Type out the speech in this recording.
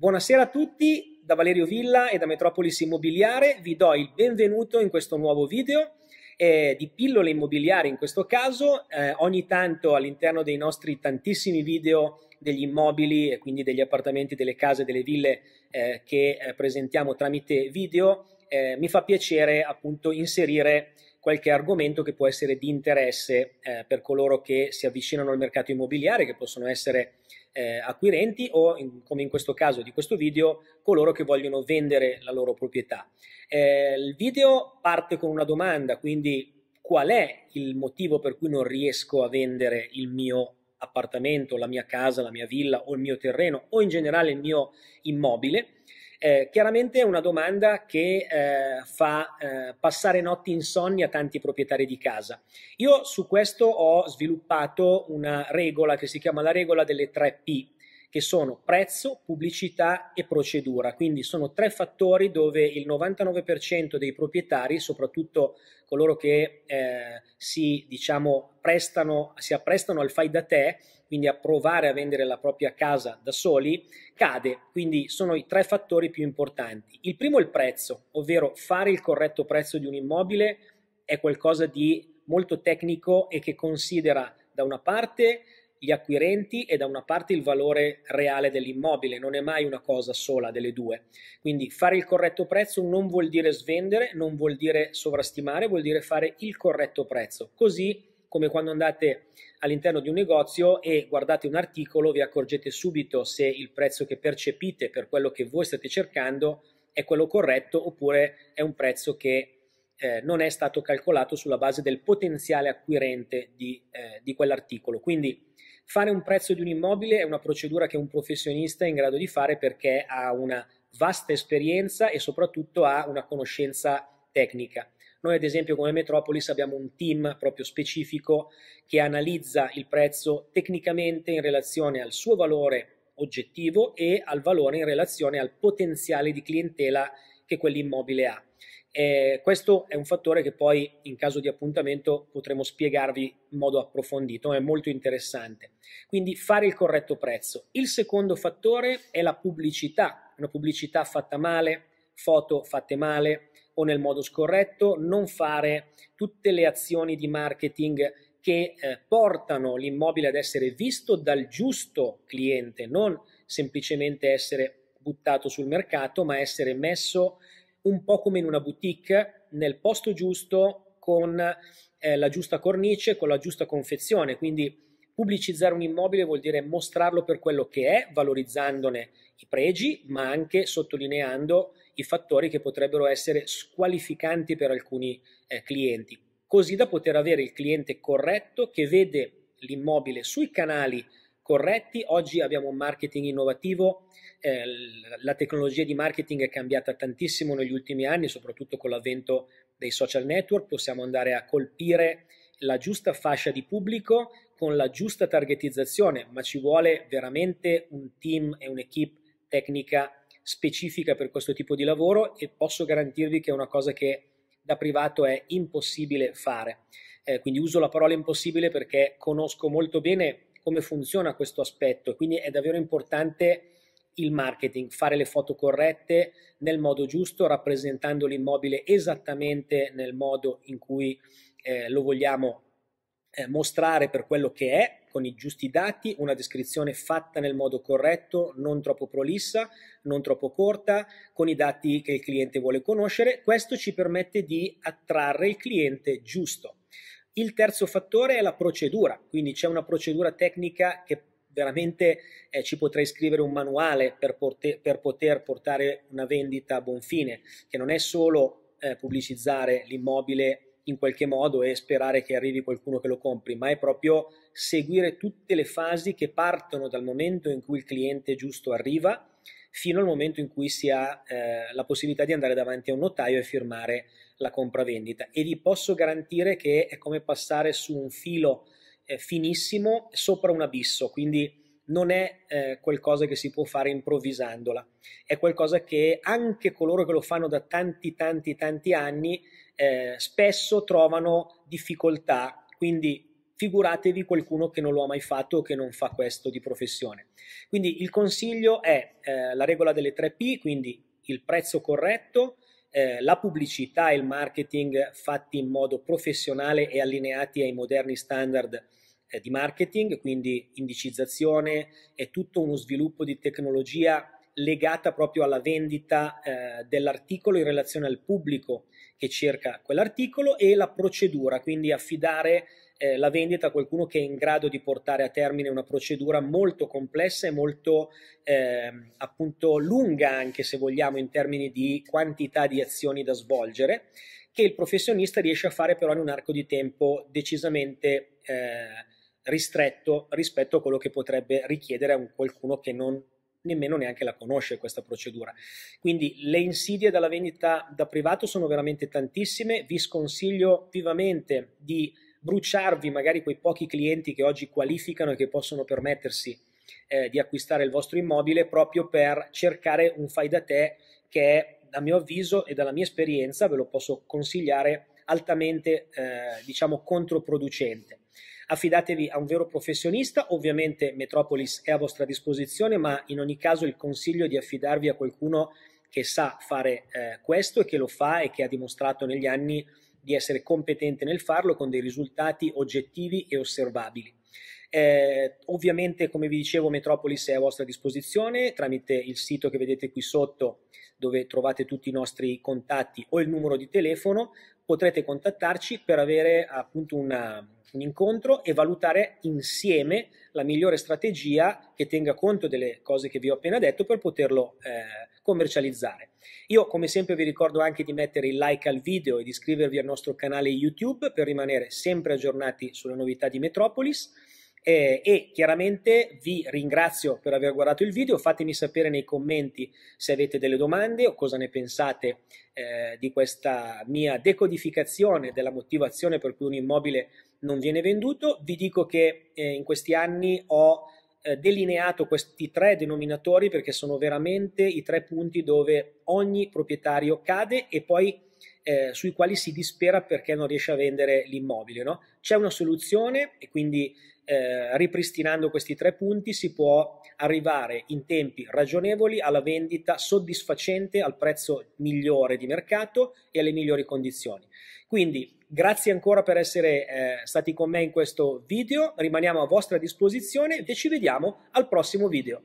Buonasera a tutti, da Valerio Villa e da Metropolis Immobiliare vi do il benvenuto in questo nuovo video eh, di pillole immobiliari in questo caso. Eh, ogni tanto all'interno dei nostri tantissimi video degli immobili e quindi degli appartamenti, delle case, delle ville eh, che eh, presentiamo tramite video, eh, mi fa piacere appunto inserire qualche argomento che può essere di interesse eh, per coloro che si avvicinano al mercato immobiliare, che possono essere eh, acquirenti o, in, come in questo caso di questo video, coloro che vogliono vendere la loro proprietà. Eh, il video parte con una domanda, quindi qual è il motivo per cui non riesco a vendere il mio appartamento, la mia casa, la mia villa o il mio terreno o in generale il mio immobile? Eh, chiaramente è una domanda che eh, fa eh, passare notti insonni a tanti proprietari di casa. Io su questo ho sviluppato una regola che si chiama la regola delle 3P, che sono prezzo, pubblicità e procedura. Quindi sono tre fattori dove il 99% dei proprietari, soprattutto coloro che eh, si, diciamo, prestano, si apprestano al fai da te, quindi a provare a vendere la propria casa da soli, cade. Quindi sono i tre fattori più importanti. Il primo è il prezzo, ovvero fare il corretto prezzo di un immobile è qualcosa di molto tecnico e che considera da una parte gli acquirenti e da una parte il valore reale dell'immobile, non è mai una cosa sola delle due. Quindi fare il corretto prezzo non vuol dire svendere, non vuol dire sovrastimare, vuol dire fare il corretto prezzo. Così come quando andate all'interno di un negozio e guardate un articolo vi accorgete subito se il prezzo che percepite per quello che voi state cercando è quello corretto oppure è un prezzo che eh, non è stato calcolato sulla base del potenziale acquirente di, eh, di quell'articolo. Quindi fare un prezzo di un immobile è una procedura che un professionista è in grado di fare perché ha una vasta esperienza e soprattutto ha una conoscenza tecnica. Noi ad esempio come Metropolis abbiamo un team proprio specifico che analizza il prezzo tecnicamente in relazione al suo valore oggettivo e al valore in relazione al potenziale di clientela che quell'immobile ha. Eh, questo è un fattore che poi in caso di appuntamento potremo spiegarvi in modo approfondito, è molto interessante. Quindi fare il corretto prezzo. Il secondo fattore è la pubblicità, una pubblicità fatta male, foto fatte male o nel modo scorretto, non fare tutte le azioni di marketing che eh, portano l'immobile ad essere visto dal giusto cliente, non semplicemente essere buttato sul mercato, ma essere messo un po' come in una boutique, nel posto giusto, con eh, la giusta cornice, con la giusta confezione. Quindi pubblicizzare un immobile vuol dire mostrarlo per quello che è, valorizzandone i pregi, ma anche sottolineando i fattori che potrebbero essere squalificanti per alcuni eh, clienti, così da poter avere il cliente corretto che vede l'immobile sui canali corretti. Oggi abbiamo un marketing innovativo, eh, la tecnologia di marketing è cambiata tantissimo negli ultimi anni, soprattutto con l'avvento dei social network, possiamo andare a colpire la giusta fascia di pubblico con la giusta targetizzazione, ma ci vuole veramente un team e un'equipe tecnica specifica per questo tipo di lavoro e posso garantirvi che è una cosa che da privato è impossibile fare. Eh, quindi uso la parola impossibile perché conosco molto bene come funziona questo aspetto, quindi è davvero importante il marketing, fare le foto corrette nel modo giusto, rappresentando l'immobile esattamente nel modo in cui eh, lo vogliamo eh, mostrare per quello che è, con i giusti dati, una descrizione fatta nel modo corretto, non troppo prolissa, non troppo corta, con i dati che il cliente vuole conoscere. Questo ci permette di attrarre il cliente giusto. Il terzo fattore è la procedura, quindi c'è una procedura tecnica che veramente eh, ci potrei scrivere un manuale per, per, poter portare una vendita a buon fine, che non è solo eh, pubblicizzare l'immobile in qualche modo e sperare che arrivi qualcuno che lo compri, ma è proprio seguire tutte le fasi che partono dal momento in cui il cliente giusto arriva fino al momento in cui si ha eh, la possibilità di andare davanti a un notaio e firmare la compravendita e vi posso garantire che è come passare su un filo eh, finissimo sopra un abisso, quindi non è eh, qualcosa che si può fare improvvisandola, è qualcosa che anche coloro che lo fanno da tanti tanti tanti anni eh, spesso trovano difficoltà, quindi figuratevi qualcuno che non lo ha mai fatto o che non fa questo di professione. Quindi il consiglio è eh, la regola delle 3P, quindi il prezzo corretto, eh, la pubblicità e il marketing fatti in modo professionale e allineati ai moderni standard eh, di marketing, quindi indicizzazione e tutto uno sviluppo di tecnologia legata proprio alla vendita eh, dell'articolo in relazione al pubblico che cerca quell'articolo e la procedura, quindi affidare eh, la vendita a qualcuno che è in grado di portare a termine una procedura molto complessa e molto eh, appunto lunga anche se vogliamo in termini di quantità di azioni da svolgere che il professionista riesce a fare però in un arco di tempo decisamente eh, ristretto rispetto a quello che potrebbe richiedere a qualcuno che non nemmeno neanche la conosce questa procedura. Quindi le insidie dalla vendita da privato sono veramente tantissime, vi sconsiglio vivamente di bruciarvi magari quei pochi clienti che oggi qualificano e che possono permettersi eh, di acquistare il vostro immobile proprio per cercare un fai da te che è, a mio avviso e dalla mia esperienza, ve lo posso consigliare, altamente eh, diciamo controproducente. Affidatevi a un vero professionista, ovviamente Metropolis è a vostra disposizione, ma in ogni caso il consiglio è di affidarvi a qualcuno che sa fare eh, questo e che lo fa e che ha dimostrato negli anni di essere competente nel farlo con dei risultati oggettivi e osservabili. Eh, ovviamente, come vi dicevo, Metropolis è a vostra disposizione tramite il sito che vedete qui sotto, dove trovate tutti i nostri contatti o il numero di telefono, potrete contattarci per avere appunto una, un incontro e valutare insieme la migliore strategia che tenga conto delle cose che vi ho appena detto per poterlo eh, commercializzare. Io come sempre vi ricordo anche di mettere il like al video e di iscrivervi al nostro canale YouTube per rimanere sempre aggiornati sulle novità di Metropolis. Eh, e chiaramente vi ringrazio per aver guardato il video, fatemi sapere nei commenti se avete delle domande o cosa ne pensate eh, di questa mia decodificazione della motivazione per cui un immobile non viene venduto. Vi dico che eh, in questi anni ho eh, delineato questi tre denominatori perché sono veramente i tre punti dove ogni proprietario cade e poi eh, sui quali si dispera perché non riesce a vendere l'immobile. No? C'è una soluzione e quindi eh, ripristinando questi tre punti si può arrivare in tempi ragionevoli alla vendita soddisfacente al prezzo migliore di mercato e alle migliori condizioni. Quindi grazie ancora per essere eh, stati con me in questo video, rimaniamo a vostra disposizione e ci vediamo al prossimo video.